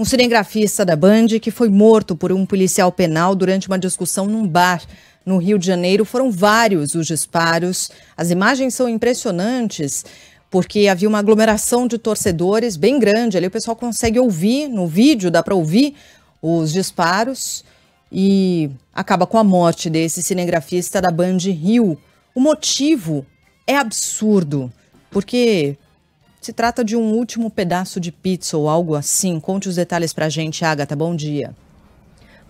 Um cinegrafista da Band que foi morto por um policial penal durante uma discussão num bar no Rio de Janeiro. Foram vários os disparos. As imagens são impressionantes porque havia uma aglomeração de torcedores bem grande. Ali o pessoal consegue ouvir no vídeo, dá para ouvir os disparos e acaba com a morte desse cinegrafista da Band Rio. O motivo é absurdo, porque se trata de um último pedaço de pizza ou algo assim. Conte os detalhes para a gente, Agatha. Bom dia.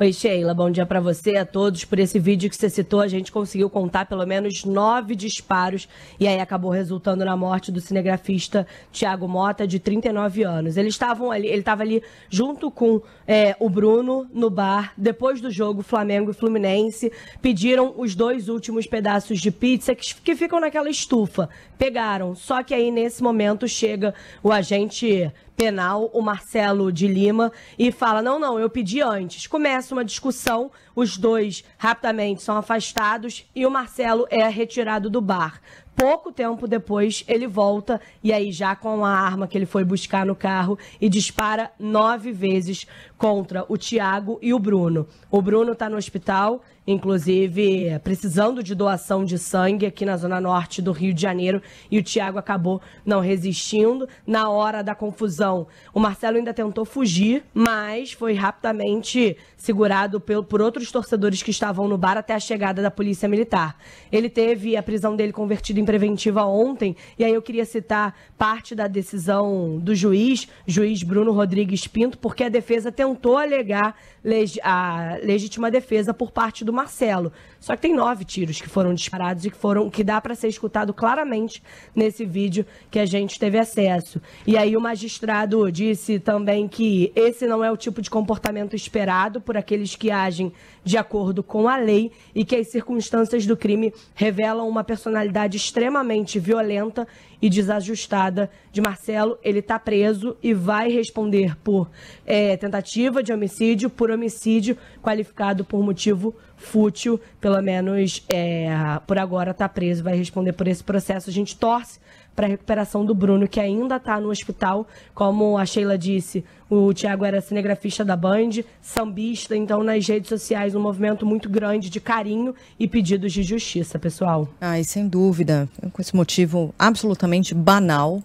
Oi, Sheila, bom dia para você, a todos. Por esse vídeo que você citou, a gente conseguiu contar pelo menos nove disparos e aí acabou resultando na morte do cinegrafista Tiago Mota, de 39 anos. Eles estavam ali, ele estava ali junto com é, o Bruno no bar, depois do jogo Flamengo e Fluminense, pediram os dois últimos pedaços de pizza que, que ficam naquela estufa. Pegaram, só que aí nesse momento chega o agente penal, o Marcelo de Lima, e fala: não, não, eu pedi antes. Começa começa uma discussão, os dois rapidamente são afastados e o Marcelo é retirado do bar. Pouco tempo depois, ele volta e aí já com a arma que ele foi buscar no carro e dispara nove vezes contra o Tiago e o Bruno. O Bruno está no hospital, inclusive precisando de doação de sangue aqui na zona norte do Rio de Janeiro e o Tiago acabou não resistindo. Na hora da confusão, o Marcelo ainda tentou fugir, mas foi rapidamente segurado por outros torcedores que estavam no bar até a chegada da polícia militar. Ele teve a prisão dele convertida em preventiva ontem, e aí eu queria citar parte da decisão do juiz, juiz Bruno Rodrigues Pinto, porque a defesa tentou alegar leg a legítima defesa por parte do Marcelo. Só que tem nove tiros que foram disparados e que foram que dá para ser escutado claramente nesse vídeo que a gente teve acesso. E aí o magistrado disse também que esse não é o tipo de comportamento esperado por aqueles que agem de acordo com a lei e que as circunstâncias do crime revelam uma personalidade estranha extremamente violenta e desajustada de Marcelo. Ele está preso e vai responder por é, tentativa de homicídio, por homicídio qualificado por motivo fútil, pelo menos é, por agora está preso, vai responder por esse processo. A gente torce para a recuperação do Bruno, que ainda está no hospital. Como a Sheila disse, o Tiago era cinegrafista da Band, sambista, então nas redes sociais um movimento muito grande de carinho e pedidos de justiça, pessoal. e sem dúvida, com esse motivo absolutamente banal.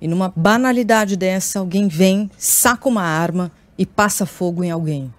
E numa banalidade dessa, alguém vem, saca uma arma e passa fogo em alguém.